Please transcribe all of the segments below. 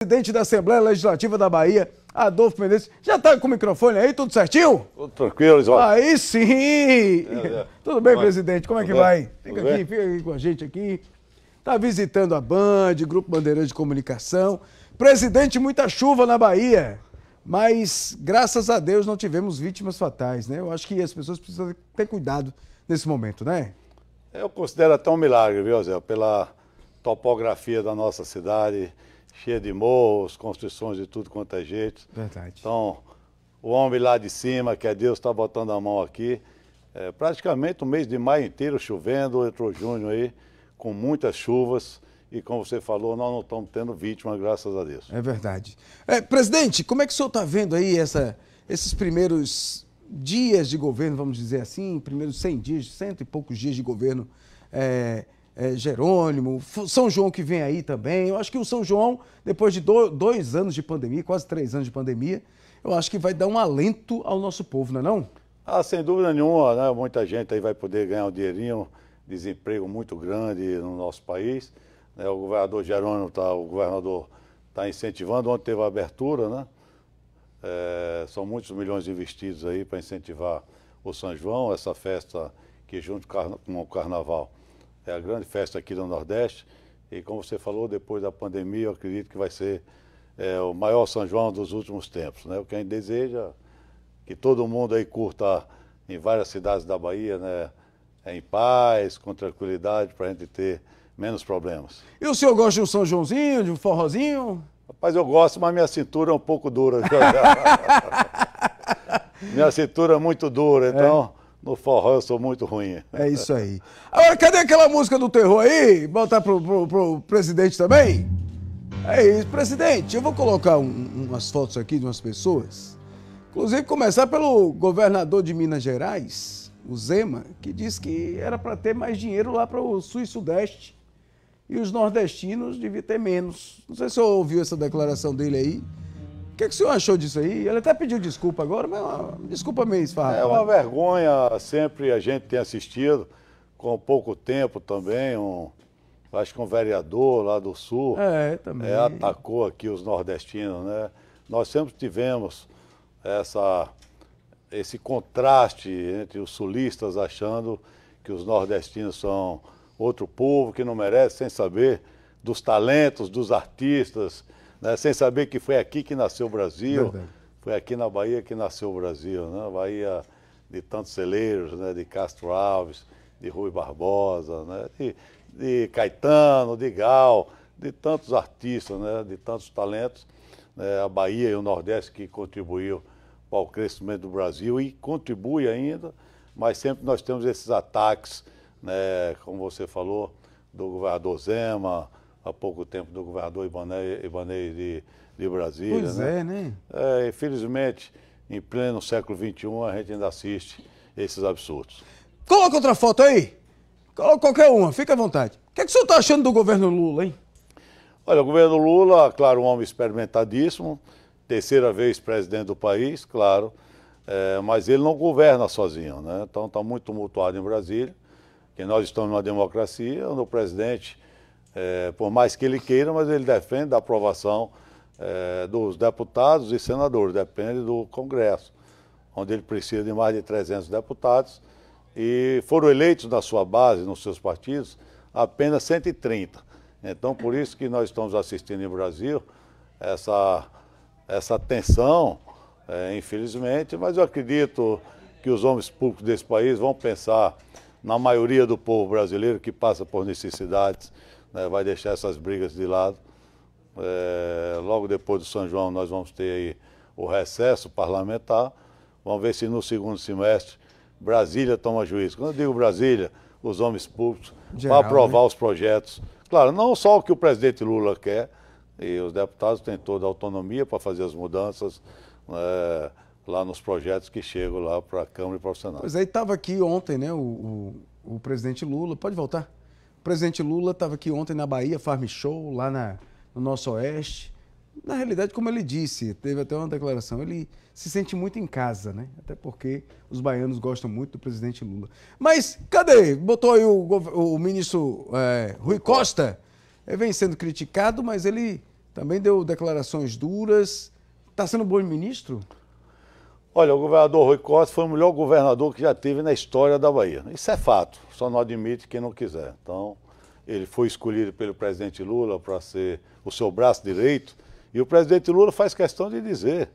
presidente da Assembleia Legislativa da Bahia, Adolfo Menezes. Já está com o microfone aí, tudo certinho? Tudo tranquilo, Isol. Aí sim! É, é. Tudo bem, presidente? Como é que vai? Fica aqui, fica aqui com a gente aqui. Está visitando a Band, Grupo Bandeirante de Comunicação. Presidente, muita chuva na Bahia. Mas, graças a Deus, não tivemos vítimas fatais, né? Eu acho que as pessoas precisam ter cuidado nesse momento, né? Eu considero até um milagre, viu, Zé? Pela topografia da nossa cidade, cheia de morros, construções de tudo quanto é jeito. Verdade. Então, o homem lá de cima, que é Deus, está botando a mão aqui. É, praticamente o um mês de maio inteiro chovendo, entrou junho aí, com muitas chuvas. E como você falou, nós não estamos tendo vítimas, graças a Deus. É verdade. É, presidente, como é que o senhor está vendo aí essa, esses primeiros dias de governo, vamos dizer assim, primeiros 100 dias, cento e poucos dias de governo é, é, Jerônimo, São João que vem aí também. Eu acho que o São João, depois de do, dois anos de pandemia, quase três anos de pandemia, eu acho que vai dar um alento ao nosso povo, não é não? Ah, sem dúvida nenhuma, né? Muita gente aí vai poder ganhar um dinheirinho, desemprego muito grande no nosso país. Né? O governador Jerônimo está, o governador está incentivando, ontem teve a abertura, né? É, são muitos milhões investidos aí para incentivar o São João, essa festa que junto com o carnaval é a grande festa aqui do Nordeste. E como você falou, depois da pandemia, eu acredito que vai ser é, o maior São João dos últimos tempos. Né? O que a gente deseja que todo mundo aí curta em várias cidades da Bahia, né? É, em paz, com tranquilidade, para a gente ter menos problemas. E o senhor gosta de um São Joãozinho, de um forrozinho? Rapaz, eu gosto, mas minha cintura é um pouco dura. minha cintura é muito dura, então é. No forró eu sou muito ruim. É isso aí. Agora, cadê aquela música do terror aí? Botar pro, pro, pro presidente também? É isso, presidente. Eu vou colocar um, umas fotos aqui de umas pessoas. Inclusive, começar pelo governador de Minas Gerais, o Zema, que disse que era para ter mais dinheiro lá para o Sul e Sudeste. E os nordestinos deviam ter menos. Não sei se você ouviu essa declaração dele aí que, que o senhor achou disso aí? Ele até pediu desculpa agora, mas é uma, desculpa meio esfarrapada. É uma né? vergonha, sempre a gente tem assistido, com pouco tempo também, um, acho que um vereador lá do Sul é, também. É, atacou aqui os nordestinos, né? Nós sempre tivemos essa, esse contraste entre os sulistas achando que os nordestinos são outro povo que não merece, sem saber dos talentos, dos artistas, né, sem saber que foi aqui que nasceu o Brasil, Verdade. foi aqui na Bahia que nasceu o Brasil, né? Bahia de tantos celeiros, né, de Castro Alves, de Rui Barbosa, né, de, de Caetano, de Gal, de tantos artistas, né, de tantos talentos, né, a Bahia e o Nordeste que contribuiu para o crescimento do Brasil e contribui ainda, mas sempre nós temos esses ataques, né, como você falou, do governador Zema, há pouco tempo do governador Ibanez, de, de Brasília. Pois né? é, né? É, infelizmente, em pleno século XXI, a gente ainda assiste esses absurdos. Coloca outra foto aí. Coloca qualquer uma, fica à vontade. O que, é que o senhor está achando do governo Lula, hein? Olha, o governo Lula, claro, um homem experimentadíssimo, terceira vez presidente do país, claro, é, mas ele não governa sozinho, né? Então está muito tumultuado em Brasília, que nós estamos numa democracia, onde o presidente é, por mais que ele queira, mas ele depende da aprovação é, dos deputados e senadores, depende do Congresso, onde ele precisa de mais de 300 deputados e foram eleitos na sua base, nos seus partidos, apenas 130. Então, por isso que nós estamos assistindo em Brasil essa, essa tensão, é, infelizmente, mas eu acredito que os homens públicos desse país vão pensar na maioria do povo brasileiro que passa por necessidades né, vai deixar essas brigas de lado. É, logo depois do São João nós vamos ter aí o recesso parlamentar. Vamos ver se no segundo semestre Brasília toma juízo. Quando eu digo Brasília, os homens públicos, para né? aprovar né? os projetos. Claro, não só o que o presidente Lula quer, e os deputados têm toda a autonomia para fazer as mudanças. É, lá nos projetos que chegam lá para a Câmara e para o Senado. Pois aí é, estava aqui ontem, né, o, o, o presidente Lula. Pode voltar? presidente Lula estava aqui ontem na Bahia, Farm Show, lá na, no nosso Oeste. Na realidade, como ele disse, teve até uma declaração, ele se sente muito em casa, né? Até porque os baianos gostam muito do presidente Lula. Mas cadê? Botou aí o, o ministro é, Rui Costa. Ele vem sendo criticado, mas ele também deu declarações duras. Está sendo bom ministro? Olha, o governador Rui Costa foi o melhor governador que já teve na história da Bahia. Isso é fato, só não admite quem não quiser. Então, ele foi escolhido pelo presidente Lula para ser o seu braço direito, e o presidente Lula faz questão de dizer.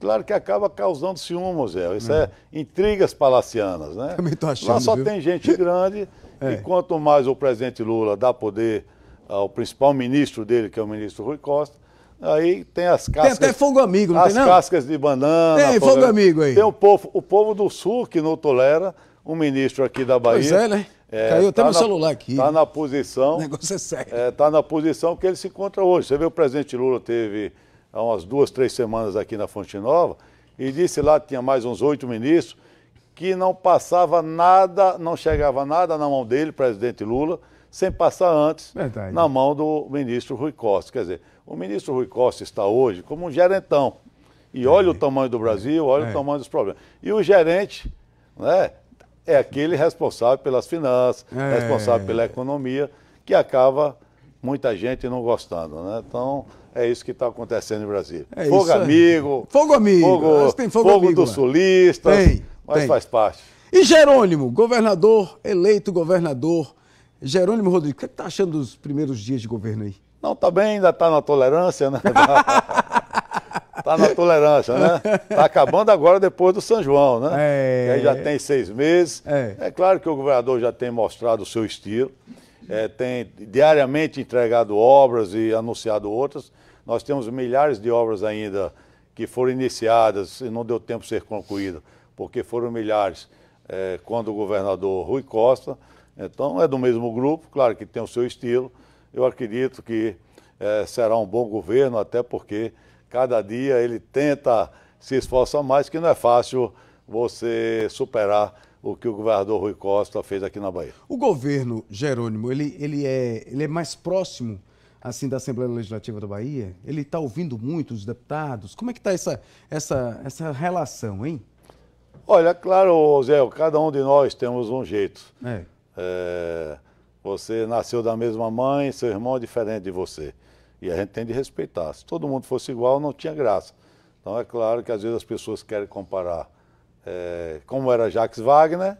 Claro que acaba causando ciúme, Zé. Isso é hum. é intrigas palacianas, né? Também tô achando, Lá só viu? tem gente grande, é. e quanto mais o presidente Lula dá poder ao principal ministro dele, que é o ministro Rui Costa, Aí tem as cascas. Tem até fogo amigo, não as tem? As cascas de banana. Tem fogo amigo aí. Tem o povo, o povo do sul que não tolera, um ministro aqui da Bahia. Pois é, né? É, Caiu até tá meu na, celular aqui. Está na posição. O negócio é sério. Está é, tá na posição que ele se encontra hoje. Você vê, o presidente Lula teve há umas duas, três semanas aqui na Fonte Nova e disse lá que tinha mais uns oito ministros que não passava nada, não chegava nada na mão dele, presidente Lula, sem passar antes Verdade. na mão do ministro Rui Costa. Quer dizer, o ministro Rui Costa está hoje como um gerentão. E olha é. o tamanho do Brasil, olha é. o tamanho dos problemas. E o gerente né, é aquele responsável pelas finanças, é. responsável pela economia, que acaba muita gente não gostando. Né? Então, é isso que está acontecendo em Brasília. É fogo amigo. Fogo amigo. Fogo, tem fogo, fogo amigo, dos sulistas. Tem, mas tem. faz parte. E Jerônimo, governador, eleito governador. Jerônimo Rodrigues, o que é está achando dos primeiros dias de governo aí? Não, também tá bem, ainda está na tolerância, né? Está na tolerância, né? Está acabando agora depois do São João, né? É, aí já tem seis meses. É. é claro que o governador já tem mostrado o seu estilo, é, tem diariamente entregado obras e anunciado outras. Nós temos milhares de obras ainda que foram iniciadas e não deu tempo de ser concluída, porque foram milhares é, quando o governador Rui Costa. Então é do mesmo grupo, claro que tem o seu estilo eu acredito que é, será um bom governo, até porque cada dia ele tenta se esforça mais, que não é fácil você superar o que o governador Rui Costa fez aqui na Bahia. O governo Jerônimo, ele, ele, é, ele é mais próximo assim da Assembleia Legislativa da Bahia? Ele está ouvindo muito os deputados? Como é que está essa, essa, essa relação, hein? Olha, claro, Zé, cada um de nós temos um jeito. É. é você nasceu da mesma mãe, seu irmão é diferente de você. E a gente tem de respeitar. Se todo mundo fosse igual, não tinha graça. Então é claro que às vezes as pessoas querem comparar é, como era Jacques Wagner,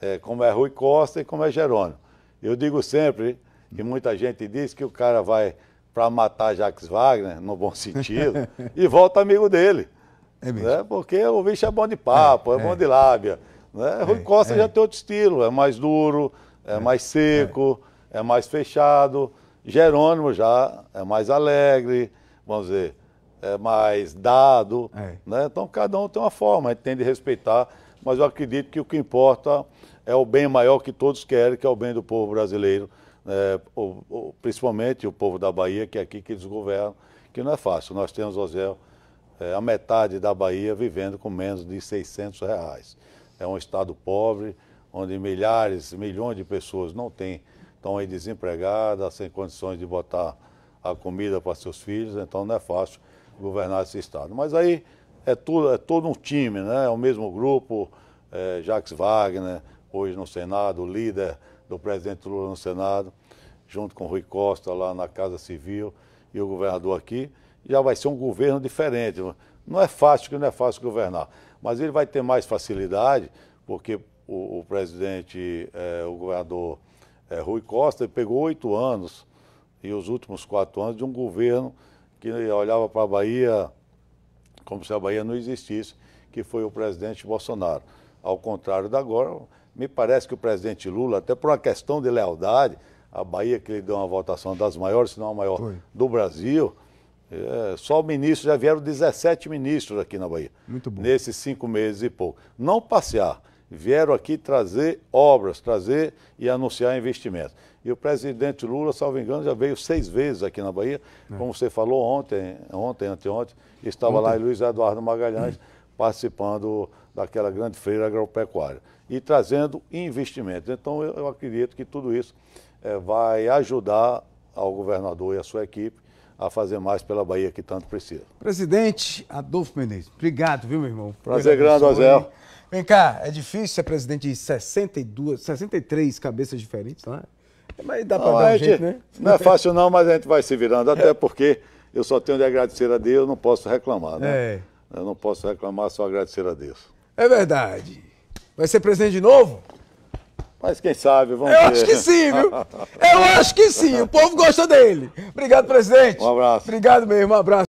é, como é Rui Costa e como é Jerônimo. Eu digo sempre, e muita gente diz que o cara vai para matar Jacques Wagner, no bom sentido, e volta amigo dele. É mesmo. Né? Porque o bicho é bom de papo, é, é bom é. de lábia. Né? Rui é, Costa já é. tem outro estilo, é mais duro, é mais seco, é. é mais fechado. Jerônimo já é mais alegre, vamos dizer, é mais dado. É. Né? Então cada um tem uma forma, a gente tem de respeitar, mas eu acredito que o que importa é o bem maior que todos querem, que é o bem do povo brasileiro, né? o, o, principalmente o povo da Bahia, que é aqui que eles governam, que não é fácil. Nós temos, Osel, é, a metade da Bahia vivendo com menos de 600 reais. É um estado pobre, onde milhares, milhões de pessoas não têm, estão aí desempregadas, sem condições de botar a comida para seus filhos, então não é fácil governar esse estado. Mas aí é tudo, é todo um time, né? É o mesmo grupo, é, Jacques Wagner, hoje no Senado, o líder do presidente Lula no Senado, junto com Rui Costa lá na Casa Civil e o governador aqui, já vai ser um governo diferente. Não é fácil, que não é fácil governar, mas ele vai ter mais facilidade, porque o, o presidente, eh, o governador eh, Rui Costa, pegou oito anos e os últimos quatro anos de um governo que olhava para a Bahia como se a Bahia não existisse, que foi o presidente Bolsonaro. Ao contrário da agora, me parece que o presidente Lula, até por uma questão de lealdade, a Bahia que lhe deu uma votação das maiores, se não a maior foi. do Brasil, é, só o ministro, já vieram 17 ministros aqui na Bahia. Muito bom. Nesses cinco meses e pouco. Não passear vieram aqui trazer obras, trazer e anunciar investimentos. E o presidente Lula, salvo engano, já veio seis vezes aqui na Bahia, é. como você falou ontem, ontem, anteontem, estava ontem. lá em Luiz Eduardo Magalhães hum. participando daquela grande feira agropecuária e trazendo investimentos. Então, eu, eu acredito que tudo isso é, vai ajudar ao governador e à sua equipe a fazer mais pela Bahia que tanto precisa. Presidente Adolfo Menezes, obrigado, viu, meu irmão? Prazer obrigado, grande, Azel. Vem cá, é difícil ser presidente de 62, 63 cabeças diferentes, não é? Mas dá para dar gente, gente, né? Não é fácil não, mas a gente vai se virando, até é. porque eu só tenho de agradecer a Deus, não posso reclamar, né? É. Eu não posso reclamar, só agradecer a Deus. É verdade. Vai ser presidente de novo? Mas quem sabe, vamos Eu ver. acho que sim, viu? Eu acho que sim, o povo gosta dele. Obrigado, presidente. Um abraço. Obrigado mesmo, um abraço.